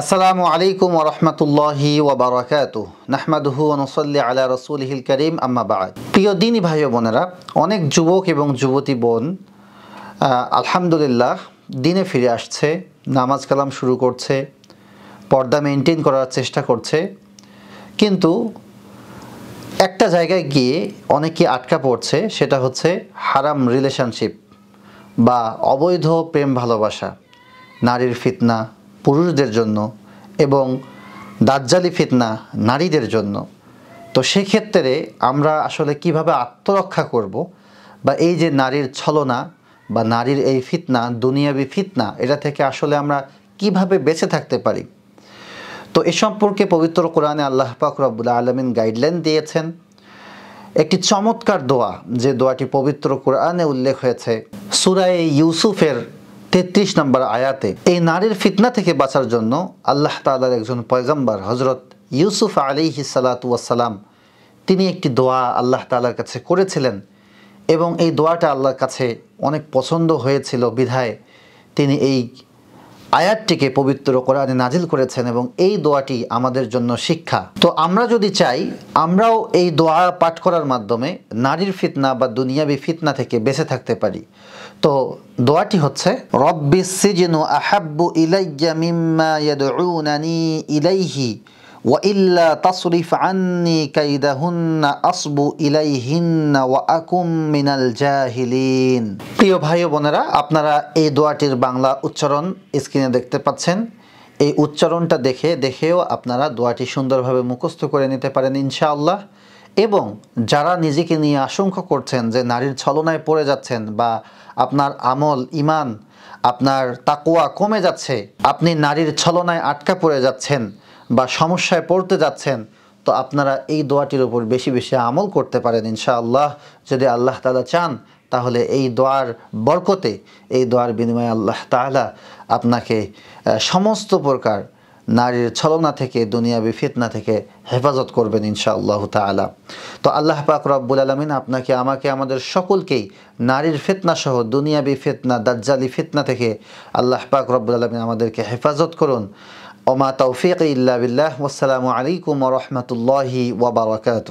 আসসালামু আলাইকুম ওরহমতুল্লাহি ওবরাকাত নাহমাদহু অনুসল্লি আলা হিল করিম বাদ প্রিয় দিনী ভাই বোনেরা অনেক যুবক এবং যুবতী বোন আলহামদুলিল্লাহ দিনে ফিরে আসছে নামাজ কালাম শুরু করছে পর্দা মেনটেন করার চেষ্টা করছে কিন্তু একটা জায়গায় গিয়ে অনেকে আটকা পড়ছে সেটা হচ্ছে হারাম রিলেশনশিপ বা অবৈধ প্রেম ভালোবাসা নারীর ফিতনা পুরুষদের জন্য এবং দাজ্জালি ফিতনা নারীদের জন্য তো সেক্ষেত্রে আমরা আসলে কিভাবে আত্মরক্ষা করব বা এই যে নারীর ছলনা বা নারীর এই ফিতনা দুনিয়াবি ফিতনা এটা থেকে আসলে আমরা কিভাবে বেঁচে থাকতে পারি তো এ সম্পর্কে পবিত্র কোরআনে আল্লাহ পাক রব্বুল আলমিন গাইডলাইন দিয়েছেন একটি চমৎকার দোয়া যে দোয়াটি পবিত্র কোরআনে উল্লেখ হয়েছে সুরায় ইউসুফের তেত্রিশ নম্বর আয়াতে এই নারীর ফিতনা থেকে বাঁচার জন্য আল্লাহ তালার একজন পয়গম্বর হজরত ইউসুফ আলিহি সালাম তিনি একটি দোয়া আল্লাহ তালার কাছে করেছিলেন এবং এই দোয়াটা আল্লাহর কাছে অনেক পছন্দ হয়েছিল বিধায় তিনি এই আয়াতটিকে পবিত্র কোরআনে নাজিল করেছেন এবং এই দোয়াটি আমাদের জন্য শিক্ষা তো আমরা যদি চাই আমরাও এই দোয়া পাঠ করার মাধ্যমে নারীর ফিতনা বা দুনিয়াবি ফিতনা থেকে বেঁচে থাকতে পারি তো দোয়াটি হচ্ছে রব্বি সিজিনু আহাব্বু ইলাইয়া মিম্মা ইয়াদউনানি ইলাইহি ওয়াইল্লা তাসরিফ আন্নি কাইদাহুন্না আসবু ইলাইহিন্না ওয়া আকুম মিনাল জাহিলিন প্রিয় ভাই বোনেরা আপনারা এই দোয়াটির বাংলা উচ্চারণ স্ক্রিনে দেখতে পাচ্ছেন এই উচ্চারণটা দেখে দেখেও আপনারা দোয়াটি সুন্দরভাবে মুখস্থ করে নিতে পারেন ইনশাআল্লাহ এবং যারা নিজেকে নিয়ে আশঙ্কা করছেন যে নারীর ছলনায় পড়ে যাচ্ছেন বা আপনার আমল ইমান আপনার তাকোয়া কমে যাচ্ছে আপনি নারীর ছলনায় আটকা পড়ে যাচ্ছেন বা সমস্যায় পড়তে যাচ্ছেন তো আপনারা এই দোয়াটির উপর বেশি বেশি আমল করতে পারেন ইনশাআল্লাহ যদি আল্লাহ তালা চান তাহলে এই দোয়ার বরকতে এই দোয়ার বিনিময়ে আল্লাহ তালা আপনাকে সমস্ত প্রকার নারীর ছলনা থেকে দুনিয়াবি বিফিতনা থেকে হেফাজত করবেন ইনশাআল্লাহ তালা তো আল্লাহ পাক রব্বুল আলমিন আপনাকে আমাকে আমাদের সকলকেই নারীর ফিতনা সহ দুনিয়াবি ফিতনা দাজ্জালি ফিতনা থেকে আল্লাহ পাক রব্বুল আলমিন আমাদেরকে হেফাজত করুন وما توفيقي إلا بالله والسلام عليكم ورحمة الله وبركاته